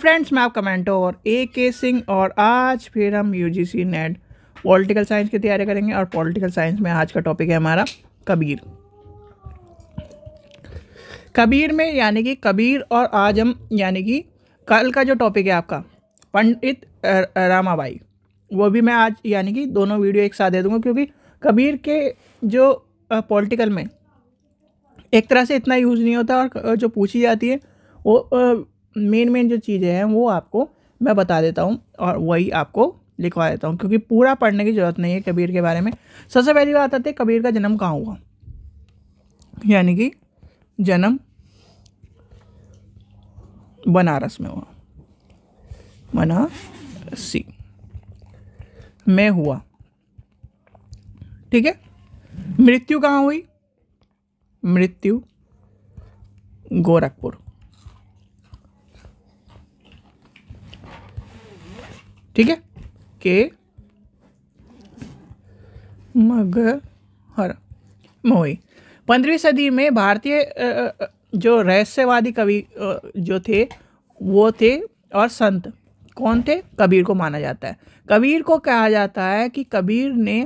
friends मैं आपका mentor ए के सिंह और आज फिर हम U G C NET e political science की तैयारी करेंगे और पॉलिटिकल साइंस में आज का टॉपिक है हमारा कबीर कबीर में यानी कि कबीर और आज हम यानी कि कल का जो टॉपिक है आपका पंडित रामाबाई वो भी मैं आज यानी कि दोनों वीडियो एक साथ दे दूँगा क्योंकि कबीर के जो पॉलिटिकल में एक तरह से इतना यूज़ नहीं होता और जो पूछी जाती है वो मेन मेन जो चीज़ें हैं वो आपको मैं बता देता हूँ और वही आपको लिखवा देता हूँ क्योंकि पूरा पढ़ने की ज़रूरत नहीं है कबीर के बारे में सबसे पहली बात आती है कबीर का जन्म कहाँ हुआ यानी कि जन्म बनारस में हुआ बनारसी में हुआ ठीक है मृत्यु कहाँ हुई मृत्यु गोरखपुर ठीक है के मगहर मोई पंद्रहवीं सदी में भारतीय जो रहस्यवादी कवि जो थे वो थे और संत कौन थे कबीर को माना जाता है कबीर को कहा जाता है कि कबीर ने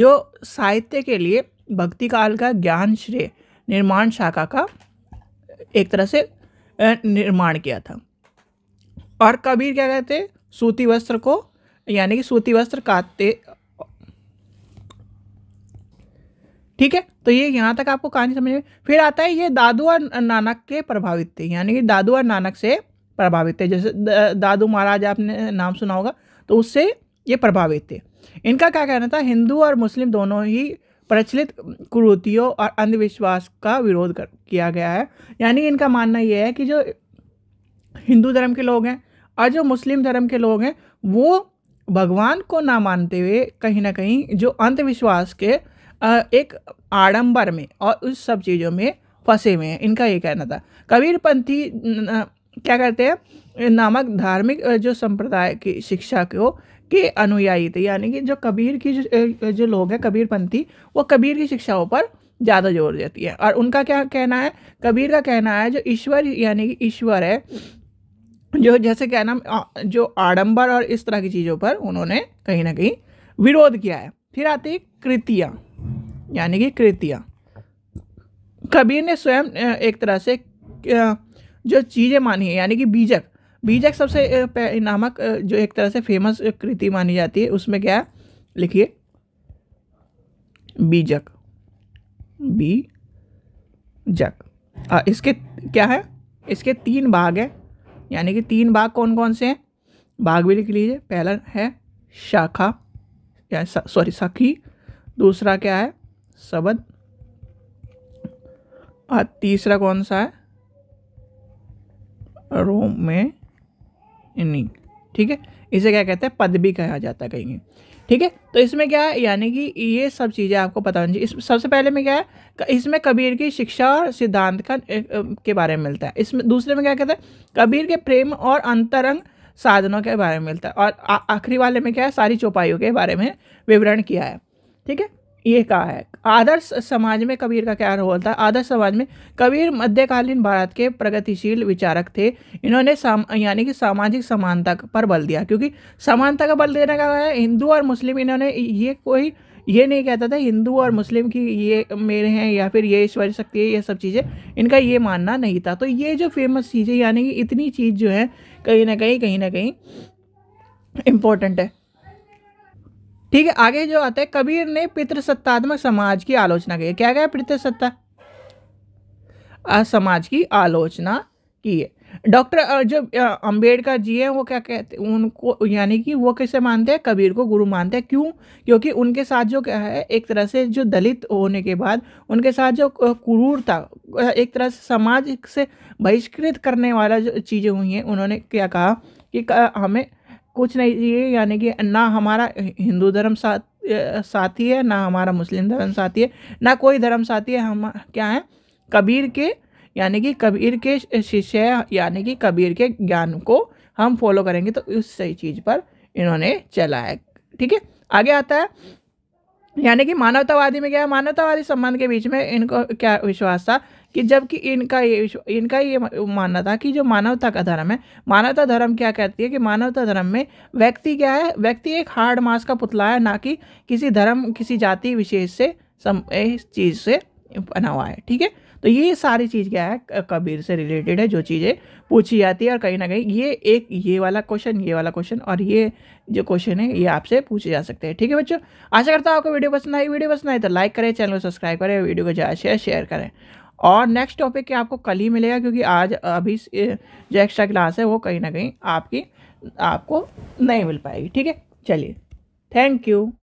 जो साहित्य के लिए भक्ति काल का ज्ञान श्रेय निर्माण शाखा का एक तरह से निर्माण किया था और कबीर क्या कहते सूती वस्त्र को यानी कि सूती वस्त्र काटते ठीक है तो ये यहाँ तक आपको कहानी समझ में फिर आता है ये दादू और नानक के प्रभावित थे यानी कि दादू और नानक से प्रभावित थे जैसे दादू महाराज आपने नाम सुना होगा तो उससे ये प्रभावित थे इनका क्या कहना था हिंदू और मुस्लिम दोनों ही प्रचलित कुरूतियों और अंधविश्वास का विरोध कर किया गया है यानी इनका मानना यह है कि जो हिंदू धर्म के लोग हैं और जो मुस्लिम धर्म के लोग हैं वो भगवान को ना मानते हुए कहीं ना कहीं जो अंधविश्वास के एक आडंबर में और उस सब चीज़ों में फंसे हुए हैं इनका ये कहना था कबीरपंथी क्या कहते हैं नामक धार्मिक जो संप्रदाय की शिक्षा को के अनुयायी थे यानी कि जो कबीर की जो, जो लोग हैं कबीरपंथी वो कबीर की शिक्षाओं पर ज़्यादा जोर देती है और उनका क्या कहना है कबीर का कहना है जो ईश्वर यानी कि ईश्वर है जो जैसे क्या नाम जो आडंबर और इस तरह की चीज़ों पर उन्होंने कहीं ना कहीं विरोध किया है फिर आती है कृतियाँ यानी कि कृतियाँ कबीर ने स्वयं एक तरह से जो चीज़ें मानी है यानी कि बीजक बीजक सबसे नामक जो एक तरह से फेमस कृति मानी जाती है उसमें क्या है लिखिए बीजक बीजक इसके क्या है इसके तीन भाग हैं यानी कि तीन भाग कौन कौन से हैं भाग भी लिख लीजिए पहला है शाखा या सॉरी सखी दूसरा क्या है सबद और तीसरा कौन सा है इनिक ठीक है इसे क्या कहते हैं पद भी कहा जाता है कहीं ठीक है तो इसमें क्या है यानी कि ये सब चीज़ें आपको पता होनी चाहिए इस सबसे पहले में क्या है इसमें कबीर की शिक्षा और सिद्धांत का के बारे में मिलता है इसमें दूसरे में क्या कहते हैं कबीर के प्रेम और अंतरंग साधनों के बारे में मिलता है और आखिरी वाले में क्या है सारी चौपाइयों के बारे में विवरण किया है ठीक है ये कहा है आदर्श समाज में कबीर का क्या रोल था आदर्श समाज में कबीर मध्यकालीन भारत के प्रगतिशील विचारक थे इन्होंने साम, यानी कि सामाजिक समानता पर बल दिया क्योंकि समानता का बल देने का है हिंदू और मुस्लिम इन्होंने ये कोई ये नहीं कहता था हिंदू और मुस्लिम की ये मेरे हैं या फिर ये ईश्वर शक्ति है ये सब चीज़ें इनका ये मानना नहीं था तो ये जो फेमस चीज़ें यानी कि इतनी चीज़ जो है कहीं ना कहीं कहीं ना कहीं इम्पोर्टेंट है ठीक है आगे जो आता है कबीर ने पितृसत्तात्मक समाज की आलोचना की है क्या क्या पितृसत्ता समाज की आलोचना की है डॉक्टर जो अंबेडकर जी हैं वो क्या कहते हैं उनको यानी कि वो कैसे मानते हैं कबीर को गुरु मानते हैं क्यों क्योंकि उनके साथ जो क्या है एक तरह से जो दलित होने के बाद उनके साथ जो क्रूरता एक तरह से समाज से बहिष्कृत करने वाला जो चीज़ें हुई हैं उन्होंने क्या कहा कि हमें कुछ नहीं चाहिए यानी कि ना हमारा हिंदू धर्म साथ साथी है ना हमारा मुस्लिम धर्म साथी है ना कोई धर्म साथी है हम क्या है कबीर के यानी कि कबीर के शिष्य यानी कि कबीर के ज्ञान को हम फॉलो करेंगे तो उस सही चीज़ पर इन्होंने चला है ठीक है आगे आता है यानी कि मानवतावादी में क्या है मानवतावादी संबंध के बीच में इनको क्या विश्वास था कि जबकि इनका ये इनका ये मानना था कि जो मानवता का धर्म है मानवता धर्म क्या कहती है कि मानवता धर्म में व्यक्ति क्या है व्यक्ति एक हार्ड मास का पुतला है ना कि किसी धर्म किसी जाति विशेष से सम चीज़ से बना हुआ है ठीक है तो ये सारी चीज़ क्या है कबीर से रिलेटेड है जो चीज़ें पूछी जाती है और कहीं ना कहीं ये एक ये वाला क्वेश्चन ये वाला क्वेश्चन और ये जो क्वेश्चन है ये आपसे पूछे जा सकते हैं ठीक है बच्चों आशा करता हूँ आपको वीडियो पसंद आई वीडियो पसंद आई तो लाइक करें चैनल को सब्सक्राइब करें वीडियो को ज़्यादा शेयर शेयर करें और नेक्स्ट टॉपिक आपको कल ही मिलेगा क्योंकि आज अभी जो एक्स्ट्रा क्लास है वो कहीं ना कहीं आपकी आपको नहीं मिल पाएगी ठीक है चलिए थैंक यू